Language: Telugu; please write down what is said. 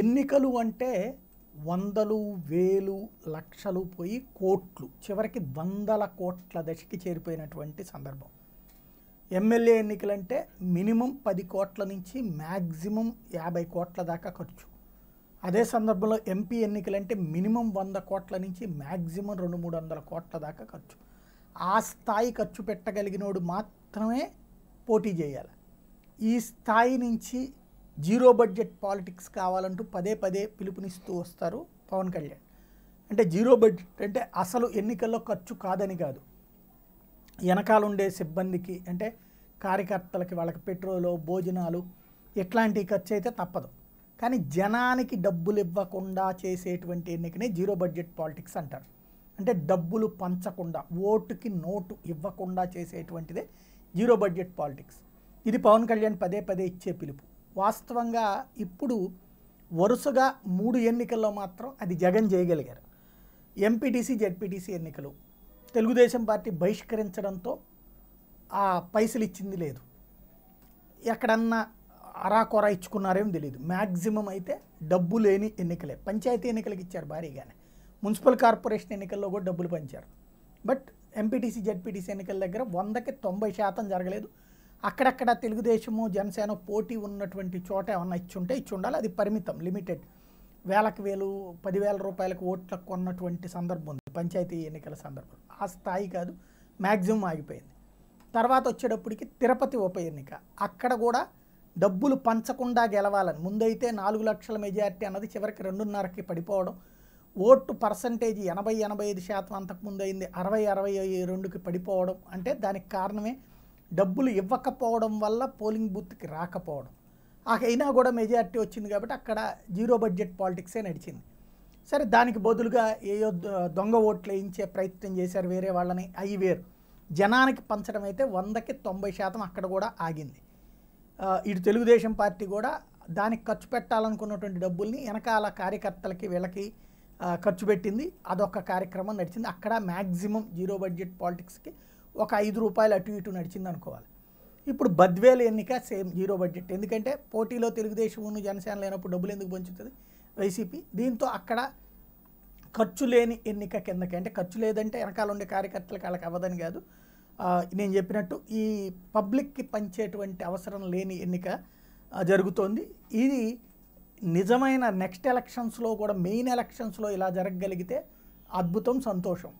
ఎన్నికలు అంటే వందలు వేలు లక్షలు పోయి కోట్లు చివరికి వందల కోట్ల దశకి చేరిపోయినటువంటి సందర్భం ఎమ్మెల్యే ఎన్నికలంటే మినిమం పది కోట్ల నుంచి మ్యాక్సిమం యాభై కోట్ల దాకా ఖర్చు అదే సందర్భంలో ఎంపీ ఎన్నికలంటే మినిమం వంద కోట్ల నుంచి మ్యాక్సిమం రెండు మూడు వందల కోట్ల దాకా ఖర్చు ఆ స్థాయి ఖర్చు పెట్టగలిగినోడు మాత్రమే పోటీ చేయాలి ఈ స్థాయి నుంచి జీరో బడ్జెట్ పాలిటిక్స్ కావాలంటూ పదే పదే పిలుపునిస్తూ వస్తారు పవన్ కళ్యాణ్ అంటే జీరో బడ్జెట్ అంటే అసలు ఎన్నికల్లో ఖర్చు కాదని కాదు వెనకాలండే సిబ్బందికి అంటే కార్యకర్తలకి వాళ్ళకి పెట్రోలు భోజనాలు ఇట్లాంటి ఖర్చు అయితే తప్పదు కానీ జనానికి డబ్బులు ఇవ్వకుండా చేసేటువంటి ఎన్నికనే జీరో బడ్జెట్ పాలిటిక్స్ అంటారు అంటే డబ్బులు పంచకుండా ఓటుకి నోటు ఇవ్వకుండా చేసేటువంటిదే జీరో బడ్జెట్ పాలిటిక్స్ ఇది పవన్ కళ్యాణ్ పదే పదే ఇచ్చే పిలుపు వాస్తవంగా ఇప్పుడు వరుసగా మూడు ఎన్నికల్లో మాత్రం అది జగన్ చేయగలిగారు ఎంపీటీసీ జెడ్పీటీసీ ఎన్నికలు తెలుగుదేశం పార్టీ బహిష్కరించడంతో ఆ పైసలు ఇచ్చింది లేదు ఎక్కడన్నా అరాకొర ఇచ్చుకున్నారేమో తెలియదు మ్యాక్సిమం అయితే డబ్బు లేని ఎన్నికలే పంచాయతీ ఎన్నికలకు ఇచ్చారు భారీగానే మున్సిపల్ కార్పొరేషన్ ఎన్నికల్లో కూడా డబ్బులు పంచారు బట్ ఎంపీటీసీ జెడ్పీటీసీ ఎన్నికల దగ్గర వందకి తొంభై శాతం జరగలేదు అక్కడక్కడ తెలుగుదేశము జనసేన పోటీ ఉన్నటువంటి చోట ఏమన్నా ఇచ్చి ఉంటే ఇచ్చి ఉండాలి అది పరిమితం లిమిటెడ్ వేలకు వేలు పదివేల రూపాయలకు ఓట్లకు కొన్నటువంటి సందర్భం ఉంది పంచాయతీ ఎన్నికల సందర్భం ఆ స్థాయి కాదు మ్యాక్సిమం ఆగిపోయింది తర్వాత వచ్చేటప్పటికి తిరుపతి ఉప ఎన్నిక అక్కడ కూడా డబ్బులు పంచకుండా గెలవాలని ముందైతే నాలుగు లక్షల మెజార్టీ అన్నది చివరికి రెండున్నరకి పడిపోవడం ఓటు పర్సంటేజ్ ఎనభై ఎనభై ఐదు శాతం అంతకుముందు అయింది అరవై అరవై రెండుకి పడిపోవడం అంటే దానికి కారణమే డబ్బులు ఇవ్వకపోవడం వల్ల పోలింగ్ బూత్కి రాకపోవడం అయినా కూడా మెజారిటీ వచ్చింది కాబట్టి అక్కడ జీరో బడ్జెట్ పాలిటిక్సే నడిచింది సరే దానికి బదులుగా ఏయో దొంగ ఓట్లు వేయించే ప్రయత్నం చేశారు వేరే వాళ్ళని అవి వేరు జనానికి పంచడం అయితే వందకి తొంభై శాతం అక్కడ కూడా ఆగింది ఇటు తెలుగుదేశం పార్టీ కూడా దానికి ఖర్చు పెట్టాలనుకున్నటువంటి డబ్బుల్ని వెనకాల కార్యకర్తలకి వీళ్ళకి ఖర్చు పెట్టింది అదొక కార్యక్రమం నడిచింది అక్కడ మ్యాక్సిమం జీరో బడ్జెట్ పాలిటిక్స్కి ఒక ఐదు రూపాయలు అటు ఇటు నడిచింది అనుకోవాలి ఇప్పుడు బద్వేలు ఎన్నిక సేమ్ జీరో బడ్జెట్ ఎందుకంటే పోటీలో తెలుగుదేశం జనసేన లేనప్పుడు డబ్బులు ఎందుకు పంచుతుంది వైసీపీ దీంతో అక్కడ ఖర్చు లేని ఎన్నిక కిందకి అంటే ఖర్చు లేదంటే వెనకాల ఉండే కార్యకర్తలకు వాళ్ళకి అవ్వదని కాదు నేను చెప్పినట్టు ఈ పబ్లిక్కి పంచేటువంటి అవసరం లేని ఎన్నిక జరుగుతోంది ఇది నిజమైన నెక్స్ట్ ఎలక్షన్స్లో కూడా మెయిన్ ఎలక్షన్స్లో ఇలా జరగగలిగితే అద్భుతం సంతోషం